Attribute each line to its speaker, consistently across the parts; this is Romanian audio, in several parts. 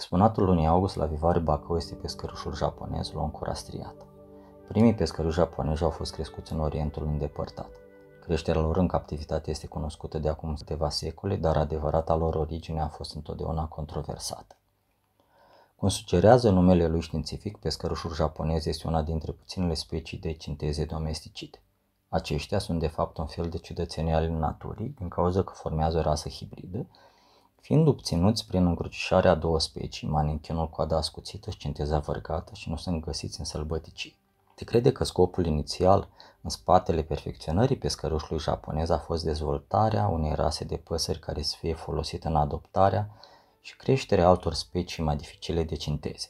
Speaker 1: Exponatul lunii august la Vivare Bacău este pescărușul japonez Loncura striată. Primii pescăruși japonezi au fost crescuți în Orientul îndepărtat. Creșterea lor în captivitate este cunoscută de acum câteva secole, dar adevărata lor origine a fost întotdeauna controversată. Cum sugerează numele lui științific, pescărușul japonez este una dintre puținele specii de cinteze domesticite. Aceștia sunt de fapt un fel de ciudățenii ale naturii, din cauza că formează o rasă hibridă Fiind obținuți prin încrucișarea două specii, manichinul coada ascuțită și centeza vărgată și nu sunt găsiți în sălbăticii. Se crede că scopul inițial în spatele perfecționării pescărușului japonez a fost dezvoltarea unei rase de păsări care să fie folosită în adoptarea și creșterea altor specii mai dificile de cinteze.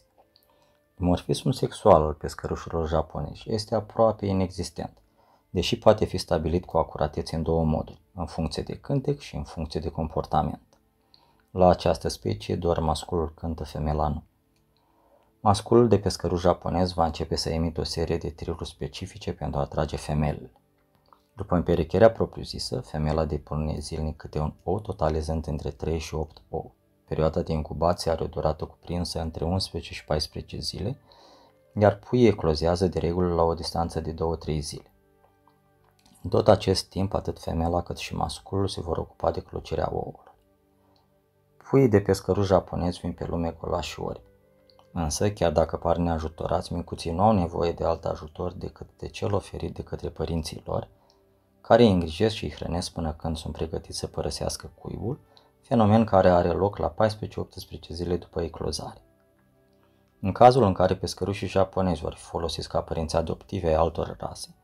Speaker 1: Dimorfismul sexual al pescărușilor japonezi este aproape inexistent, deși poate fi stabilit cu acuratețe în două moduri, în funcție de cântec și în funcție de comportament. La această specie doar masculul cântă femelan. Masculul de pescărul japonez va începe să emită o serie de triluri specifice pentru a atrage femelele. După împerecherea propriu-zisă, femela depune zilnic câte un ou, totalizând între 3 și 8 ou. Perioada de incubație are o durată cuprinsă între 11 și 14 zile, iar puii eclozează de regulă la o distanță de 2-3 zile. În tot acest timp, atât femela cât și masculul se vor ocupa de clocerea ouălor. Puii de pescăruși japonezi vin pe lume golași ori. Însă, chiar dacă par neajutorați, micuții nu au nevoie de alt ajutor decât de cel oferit de către părinții lor, care îi îngrijesc și îi hrănesc până când sunt pregătiți să părăsească cuibul, fenomen care are loc la 14-18 zile după eclozare. În cazul în care pescărușii japonezi vor fi folosiți ca părinți adoptive ai altor rase,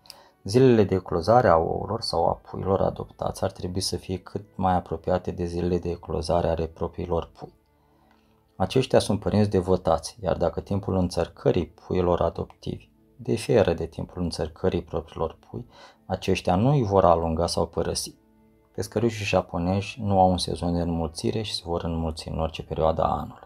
Speaker 1: Zilele de eclozare a ouălor sau a puilor adoptați ar trebui să fie cât mai apropiate de zilele de eclozare ale propriilor pui. Aceștia sunt părinți devotați, iar dacă timpul înțărcării puilor adoptivi diferă de timpul înțărcării propriilor pui, aceștia nu îi vor alunga sau părăsi. Pescăriușii japonezi nu au un sezon de înmulțire și se vor înmulți în orice perioadă a anului.